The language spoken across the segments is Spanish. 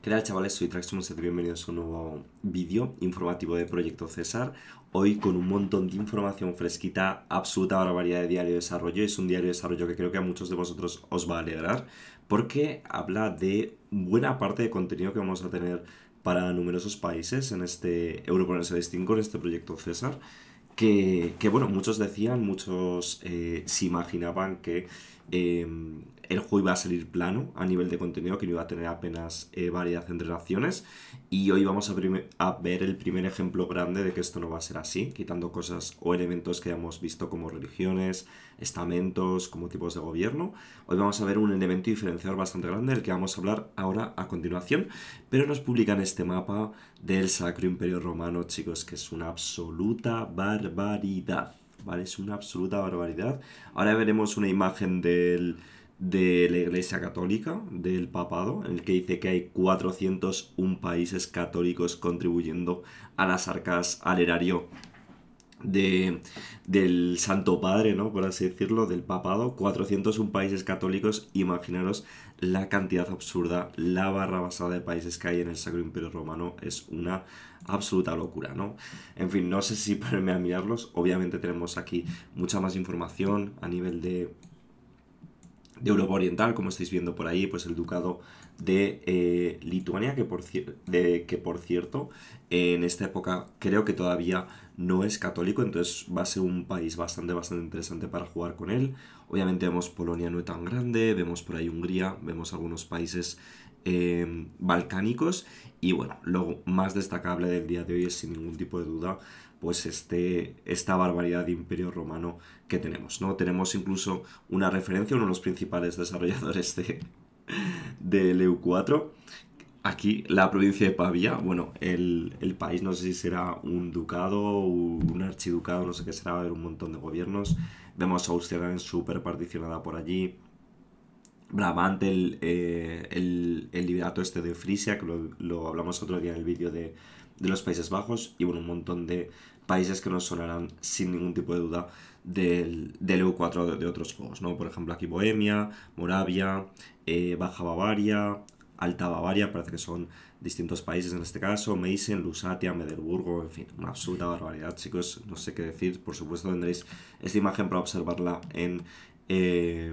¿Qué tal chavales? Soy te bienvenidos a un nuevo vídeo informativo de Proyecto César. Hoy con un montón de información fresquita, absoluta barbaridad de diario de desarrollo. Es un diario de desarrollo que creo que a muchos de vosotros os va a alegrar porque habla de buena parte de contenido que vamos a tener para numerosos países en este se 5, en este Proyecto César. Que, bueno, muchos decían, muchos eh, se imaginaban que Em, el juego iba a salir plano a nivel de contenido, que no iba a tener apenas eh, variedad entre Y hoy vamos a, a, ver el primer ejemplo grande de que esto no va a ser así, quitando cosas o elementos que hemos visto como religiones, estamentos, como tipos de gobierno. Hoy vamos a ver un elemento diferenciador bastante grande del que vamos a hablar ahora a continuación. Pero nos publican este mapa del Sacro Imperio Romano, chicos, que es una absoluta barbaridad. ¿vale? Es una absoluta barbaridad. Ahora veremos una imagen de la Iglesia Católica, del Papado, en el que dice que hay 401 países católicos contribuyendo a las arcas, al erario del Santo Padre, ¿no? Por así decirlo, del Papado. 401 países católicos, imaginaros la cantidad absurda, la barra basada de países que hay en el Sacro Imperio Romano es una absoluta locura, ¿no? En fin, no sé si ponerme a mirarlos, obviamente tenemos aquí mucha más información a nivel de de Europa Oriental, como estáis viendo por ahí, pues el ducado de eh, Lituania, que por, de, que por cierto, en esta época creo que todavía no es católico, entonces va a ser un país bastante, bastante interesante para jugar con él. Obviamente vemos Polonia no es tan grande, vemos por ahí Hungría, vemos algunos países em, balcánicos y bueno, lo más destacable del día de hoy es sin ningún tipo de duda pues este, esta barbaridad de imperio romano que tenemos, ¿no? Tenemos incluso una referencia, uno de los principales desarrolladores de, del EU4, aquí la provincia de Pavia, bueno, el, país no sé si será un ducado, o un archiducado, no sé qué será, va a haber un montón de gobiernos. Vemos a Austria también súper particionada por allí. Brabante, el, eh, liberato este de Frisia, que lo, hablamos otro día en el vídeo de, los Países Bajos, y bueno, un montón de países que nos sonarán sin ningún tipo de duda del, del EU4 de, de, otros juegos, ¿no? Por ejemplo, aquí Bohemia, Moravia, eh, Baja Bavaria, Alta Bavaria, parece que son distintos países en este caso, Meissen, Lusatia, Medelburgo, en fin, una absoluta barbaridad, chicos, no sé qué decir, por supuesto tendréis esta imagen para observarla en, eh,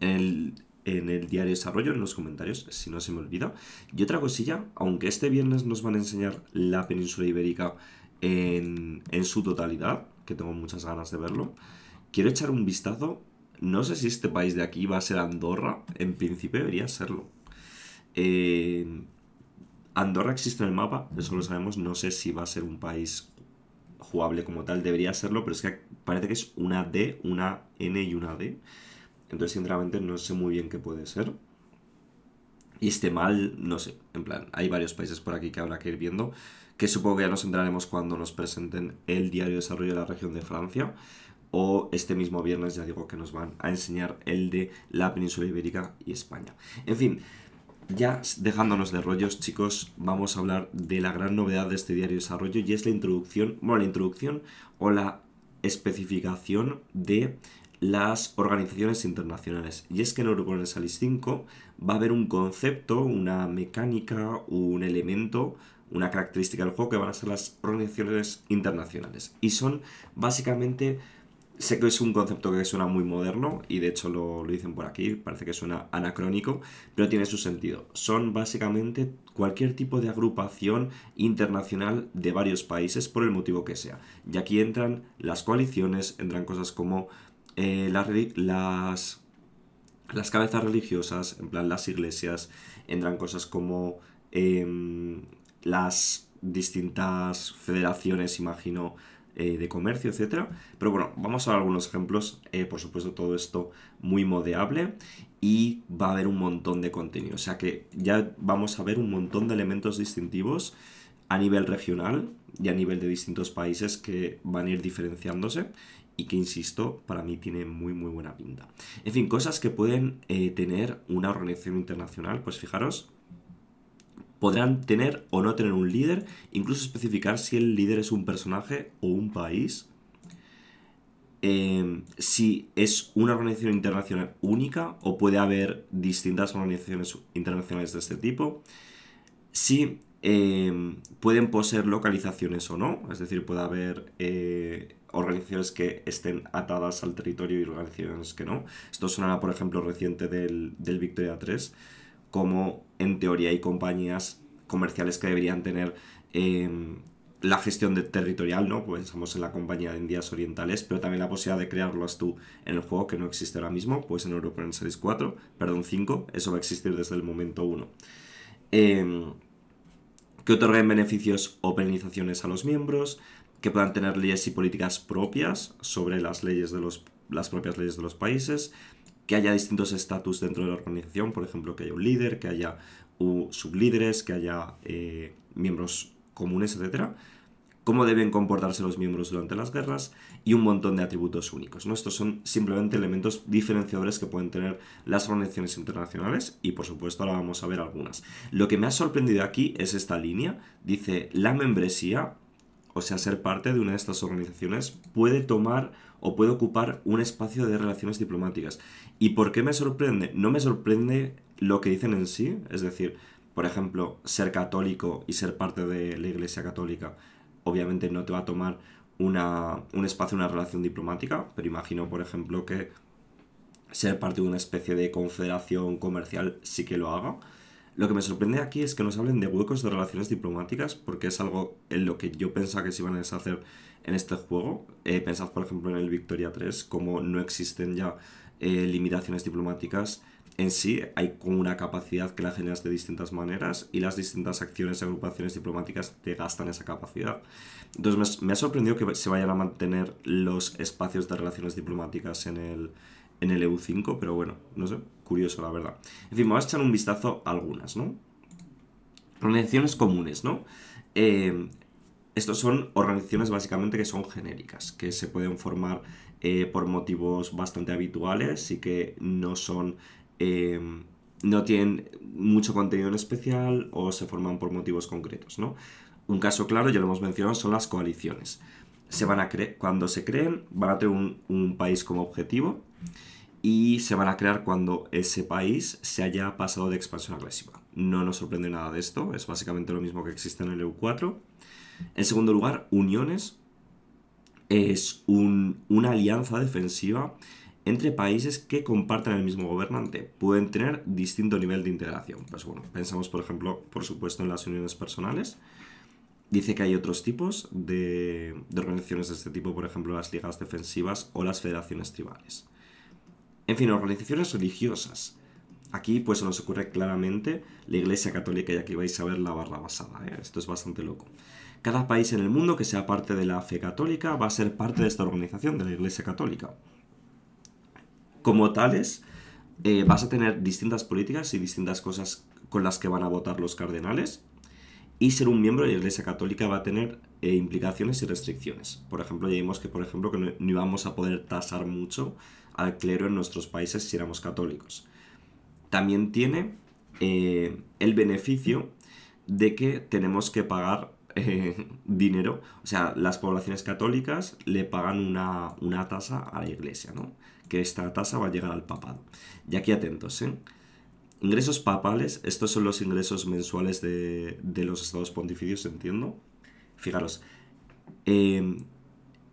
en el, en el diario desarrollo, en los comentarios, si no se me olvida. Y otra cosilla, aunque este viernes nos van a enseñar la península ibérica en, en su totalidad, que tengo muchas ganas de verlo, quiero echar un vistazo. No sé si este país de aquí va a ser Andorra, en principio debería serlo, Andorra existe en el mapa, eso lo sabemos. No sé si va a ser un país jugable como tal, debería serlo, pero es que parece que es una D, una N y una D. Entonces, sinceramente, no sé muy bien qué puede ser. Y este mal, no sé, en plan, hay varios países por aquí que habrá que ir viendo, que supongo que ya nos entraremos cuando nos presenten el diario de desarrollo de la región de Francia, o este mismo viernes ya digo que nos van a enseñar el de la península ibérica y España. En fin, ya dejándonos de rollos, chicos, vamos a hablar de la gran novedad de este diario de desarrollo y es la introducción, bueno, la introducción o la especificación de las organizaciones internacionales. Y es que en Salis 5 va a haber un concepto, una mecánica, un elemento, una característica del juego que van a ser las organizaciones internacionales. Y son básicamente Sé que es un concepto que suena muy moderno y de hecho lo, dicen por aquí, parece que suena anacrónico, pero tiene su sentido. Son básicamente cualquier tipo de agrupación internacional de varios países por el motivo que sea. Y aquí entran las coaliciones, entran cosas como eh, las, las, las cabezas religiosas, en plan las iglesias, entran cosas como em, las distintas federaciones, imagino, eh, de comercio, etcétera Pero bueno, vamos a ver algunos ejemplos. Eh, por supuesto, todo esto muy modeable y va a haber un montón de contenido. O sea que ya vamos a ver un montón de elementos distintivos a nivel regional y a nivel de distintos países que van a ir diferenciándose y que, insisto, para mí tiene muy, muy buena pinta. En fin, cosas que pueden eh, tener una organización internacional, pues fijaros, podrán tener o no tener un líder, incluso especificar si el líder es un personaje o un país, em, si es una organización internacional única o puede haber distintas organizaciones internacionales de este tipo, si em, pueden poseer localizaciones o no, es decir, puede haber eh, organizaciones que estén atadas al territorio y organizaciones que no. Esto suena, por ejemplo, reciente del, del Victoria 3 como en teoría hay compañías comerciales que deberían tener em, la gestión territorial, ¿no? Pensamos en la compañía de Indias Orientales, pero también la posibilidad de crearlas tú en el juego que no existe ahora mismo, pues en European Series 4, perdón, 5, eso va a existir desde el momento 1. Em, que otorguen beneficios o penalizaciones a los miembros, que puedan tener leyes y políticas propias sobre las leyes de las propias leyes de los países, que haya distintos estatus dentro de la organización, por ejemplo, que haya un líder, que haya sublíderes, que haya eh, miembros comunes, etc. cómo deben comportarse los miembros durante las guerras y un montón de atributos únicos. Estos son simplemente elementos diferenciadores que pueden tener las organizaciones internacionales y por supuesto ahora vamos a ver algunas. Lo que me ha sorprendido aquí es esta línea, dice la membresía o sea, ser parte de una de estas organizaciones puede tomar o puede ocupar un espacio de relaciones diplomáticas. ¿Y por qué me sorprende? No me sorprende lo que dicen en sí, es decir, por ejemplo, ser católico y ser parte de la Iglesia Católica obviamente no te va a tomar un espacio, una relación diplomática, pero imagino, por ejemplo, que ser parte de una especie de confederación comercial sí que lo haga. Lo que me sorprende aquí es que nos hablen de huecos de relaciones diplomáticas, porque es algo en lo que yo pensaba que se iban a deshacer en este juego. Eh, pensad, por ejemplo, en el Victoria 3, como no existen ya eh, limitaciones diplomáticas en sí, hay como una capacidad que la generas de distintas maneras y las distintas acciones y agrupaciones diplomáticas te gastan esa capacidad. Entonces me, ha sorprendido que se vayan a mantener los espacios de relaciones diplomáticas en el, en el EU5, pero bueno, no sé curioso, la verdad. En fin, vamos a echar un vistazo a algunas, ¿no? Organizaciones comunes, ¿no? Eh, estos son organizaciones básicamente que son genéricas, que se pueden formar eh, por motivos bastante habituales y que no son... Eh, no tienen mucho contenido en especial o se forman por motivos concretos, ¿no? Un caso claro, ya lo hemos mencionado, son las coaliciones. Se van a cuando se creen, van a tener un país como objetivo y se van a crear cuando ese país se haya pasado de expansión agresiva. No nos sorprende nada de esto, es básicamente lo mismo que existe en el EU4. En segundo lugar, uniones. Es una alianza defensiva entre países que comparten el mismo gobernante. Pueden tener distinto nivel de integración. Pues bueno, pensamos por ejemplo, por supuesto, en las uniones personales. Dice que hay otros tipos de, de organizaciones de este tipo, por ejemplo, las ligas defensivas o las federaciones tribales. En fin, organizaciones religiosas. Aquí pues se nos ocurre claramente la Iglesia Católica y aquí vais a ver la barra basada. ¿eh? Esto es bastante loco. Cada país en el mundo que sea parte de la fe católica va a ser parte de esta organización, de la Iglesia Católica. Como tales, eh, vas a tener distintas políticas y distintas cosas con las que van a votar los cardenales. Y ser un miembro de la Iglesia Católica va a tener eh, implicaciones y restricciones. Por ejemplo, ya vimos que, por ejemplo, que no, no íbamos a poder tasar mucho al clero en nuestros países si éramos católicos. También tiene eh, el beneficio de que tenemos que pagar eh, dinero, o sea, las poblaciones católicas le pagan una, tasa a la iglesia, ¿no? Que esta tasa va a llegar al papado. Y aquí atentos, ¿eh? Ingresos papales, estos son los ingresos mensuales de, los estados pontificios, entiendo. Fijaros, eh,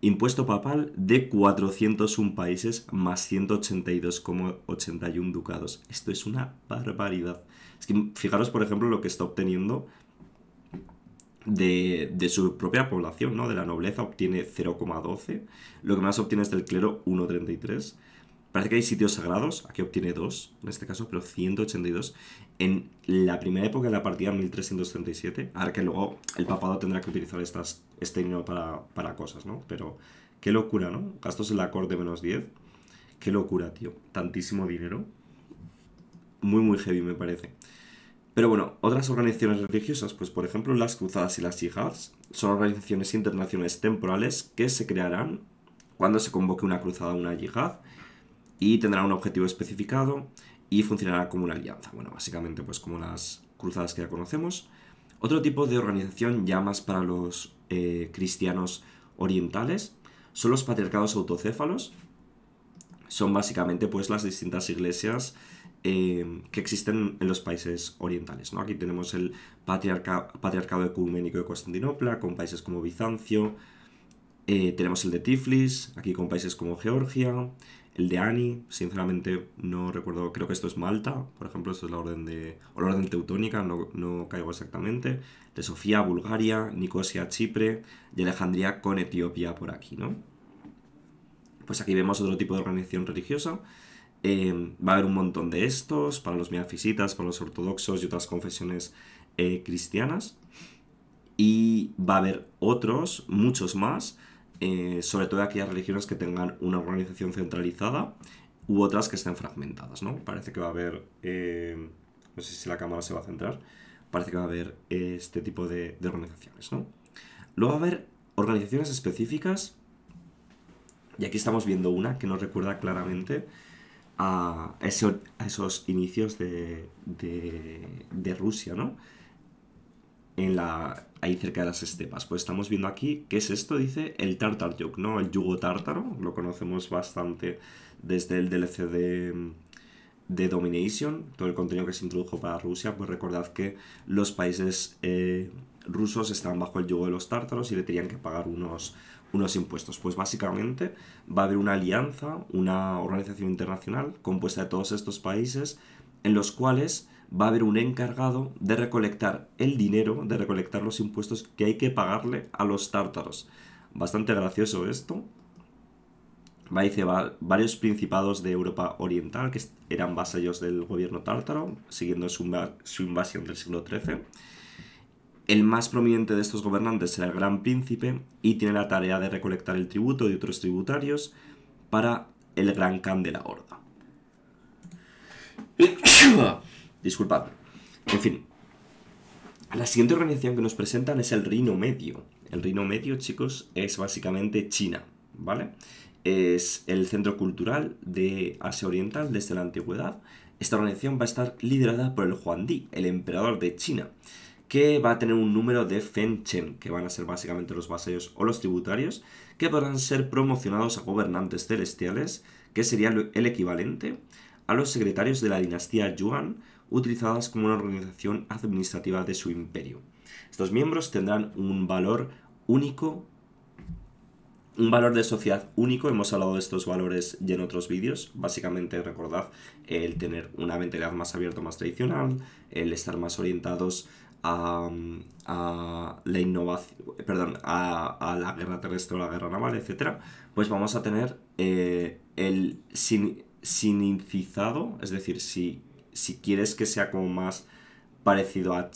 impuesto papal de 401 países más 182,81 ducados. Esto es una barbaridad. Es que fijaros, por ejemplo, lo que está obteniendo de, su propia población, ¿no? De la nobleza obtiene 0,12, lo que más obtiene es del clero 1,33 Parece que hay sitios sagrados, aquí obtiene dos, en este caso, pero 182 en la primera época de la partida, 1337. Ahora que luego el papado tendrá que utilizar este dinero para, para cosas, ¿no? Pero qué locura, ¿no? Gastos en la corte menos 10. Qué locura, tío. Tantísimo dinero. Muy, muy heavy, me parece. Pero bueno, otras organizaciones religiosas, pues por ejemplo las cruzadas y las yihads, son organizaciones internacionales temporales que se crearán cuando se convoque una cruzada o una yihad y tendrá un objetivo especificado y funcionará como una alianza. Bueno, básicamente pues como las cruzadas que ya conocemos. Otro tipo de organización ya más para los eh, cristianos orientales son los patriarcados autocéfalos. Son básicamente pues las distintas iglesias eh, que existen en los países orientales. ¿no? Aquí tenemos el patriarcado ecuménico de Constantinopla con países como Bizancio, eh, tenemos el de Tiflis, aquí con países como Georgia, el de Ani, sinceramente, no recuerdo, creo que esto es Malta, por ejemplo, esto es la orden de, o la orden teutónica, no, no caigo exactamente. De Sofía, Bulgaria, Nicosia, Chipre y Alejandría con Etiopía por aquí, ¿no? Pues aquí vemos otro tipo de organización religiosa. Eh, va a haber un montón de estos para los miafisitas, para los ortodoxos y otras confesiones eh, cristianas. Y va a haber otros, muchos más, eh, sobre todo aquellas religiones que tengan una organización centralizada u otras que estén fragmentadas, ¿no? Parece que va a haber, eh, no sé si la cámara se va a centrar, parece que va a haber eh, este tipo de, organizaciones, ¿no? Luego va a haber organizaciones específicas, y aquí estamos viendo una que nos recuerda claramente a, esos inicios de, de Rusia, ¿no? en la, ahí cerca de las estepas. Pues estamos viendo aquí, ¿qué es esto? Dice el Tartar Yoke, ¿no? El yugo tártaro, lo conocemos bastante desde el DLC de, Domination, todo el contenido que se introdujo para Rusia, pues recordad que los países eh, rusos estaban bajo el yugo de los tártaros y le tenían que pagar unos, unos impuestos. Pues básicamente va a haber una alianza, una organización internacional compuesta de todos estos países en los cuales va a haber un encargado de recolectar el dinero, de recolectar los impuestos que hay que pagarle a los tártaros. Bastante gracioso esto. Va, dice, va, varios principados de Europa Oriental que eran vasallos del gobierno tártaro, siguiendo su, invasión del siglo XIII. El más prominente de estos gobernantes era el Gran Príncipe y tiene la tarea de recolectar el tributo de otros tributarios para el Gran Can de la Horda. Disculpad, En fin. La siguiente organización que nos presentan es el Reino Medio. El Reino Medio, chicos, es básicamente China, ¿vale? Es el centro cultural de Asia Oriental desde la antigüedad. Esta organización va a estar liderada por el Juan Di, el emperador de China, que va a tener un número de Fen que van a ser básicamente los vasallos o los tributarios, que podrán ser promocionados a gobernantes celestiales, que sería el equivalente a los secretarios de la dinastía Yuan, utilizadas como una organización administrativa de su imperio. Estos miembros tendrán un valor único, un valor de sociedad único. Hemos hablado de estos valores ya en otros vídeos. Básicamente, recordad el tener una mentalidad más abierta, más tradicional, el estar más orientados a, la innovación, perdón, a, la guerra terrestre o la guerra naval, etc. pues vamos a tener eh, el sin, sinicizado, es decir, si si quieres que sea como más parecido a,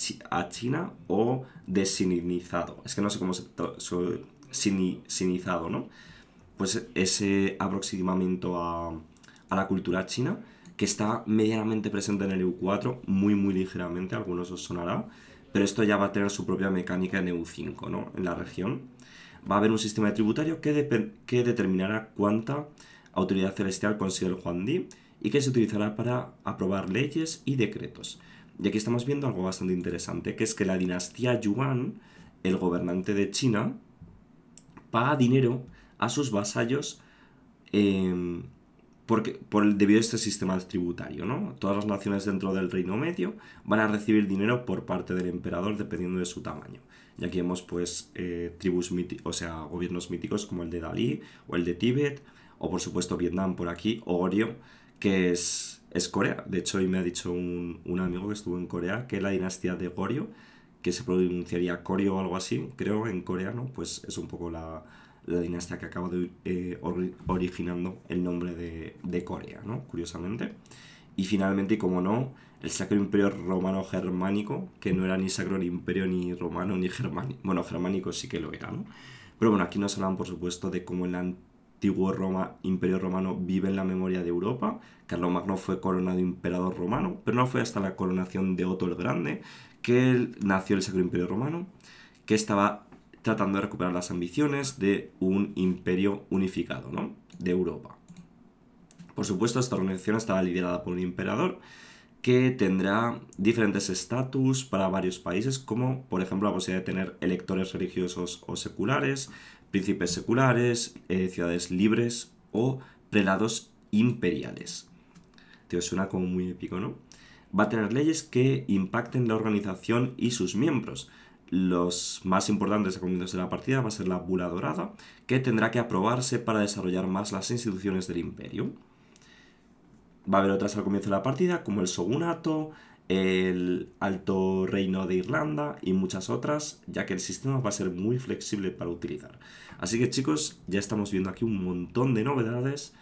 China o desinizado. Es que no sé cómo se sin sinizado, ¿no? Pues ese aproximamiento a, la cultura china que está medianamente presente en el EU4, muy muy ligeramente, algunos os sonará, pero esto ya va a tener su propia mecánica en EU5, ¿no? En la región. Va a haber un sistema tributario que, que determinará cuánta autoridad celestial consigue el Juan Di y que se utilizará para aprobar leyes y decretos. Y aquí estamos viendo algo bastante interesante, que es que la dinastía Yuan, el gobernante de China, paga dinero a sus vasallos em, porque, por el, debido a este sistema tributario, ¿no? Todas las naciones dentro del Reino Medio van a recibir dinero por parte del emperador dependiendo de su tamaño. Y aquí vemos, pues, eh, tribus o sea, gobiernos míticos como el de Dalí o el de Tíbet, o por supuesto Vietnam por aquí, o Goryeo, que es, es Corea. De hecho, hoy me ha dicho un, amigo que estuvo en Corea que la dinastía de Goryeo, que se pronunciaría Koryo o algo así, creo, en coreano, pues es un poco la, la dinastía que acaba de, eh, originando el nombre de, de, Corea, ¿no? Curiosamente. Y finalmente, y como no, el Sacro Imperio Romano-Germánico, que no era ni Sacro Imperio ni Romano ni Germánico. Bueno, Germánico sí que lo era, ¿no? Pero bueno, aquí nos hablan, por supuesto, de cómo en la antiguo Roma, imperio romano vive en la memoria de Europa. Carlomagno fue coronado emperador romano, pero no fue hasta la coronación de Otto el Grande que nació el Sacro Imperio Romano, que estaba tratando de recuperar las ambiciones de un imperio unificado, ¿no? De Europa. Por supuesto, esta organización estaba liderada por un emperador que tendrá diferentes estatus para varios países, como por ejemplo la posibilidad de tener electores religiosos o seculares, príncipes seculares, eh, ciudades libres o prelados imperiales. Te suena como muy épico, ¿no? Va a tener leyes que impacten la organización y sus miembros. Los más importantes comienzo de la partida va a ser la bula dorada, que tendrá que aprobarse para desarrollar más las instituciones del imperio. Va a haber otras al comienzo de la partida, como el Sogunato, el Alto Reino de Irlanda y muchas otras, ya que el sistema va a ser muy flexible para utilizar. Así que chicos, ya estamos viendo aquí un montón de novedades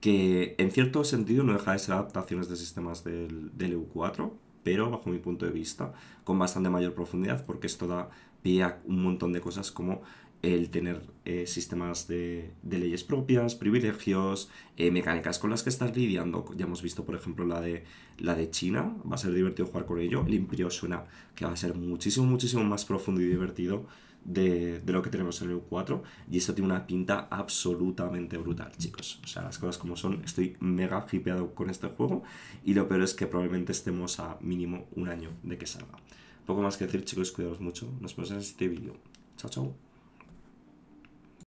que en cierto sentido no deja de ser adaptaciones de sistemas del, del EU4, pero bajo mi punto de vista con bastante mayor profundidad porque esto da pie a un montón de cosas como el tener eh, sistemas de, leyes propias, privilegios, eh, mecánicas con las que estás lidiando. Ya hemos visto, por ejemplo, la de, China, va a ser divertido jugar con ello. El suena que va a ser muchísimo, muchísimo más profundo y divertido de, lo que tenemos en el 4. Y esto tiene una pinta absolutamente brutal, chicos. O sea, las cosas como son, estoy mega hipeado con este juego. Y lo peor es que probablemente estemos a mínimo un año de que salga. Poco más que decir, chicos, cuidaos mucho. Nos vemos en este vídeo. Chao, chao.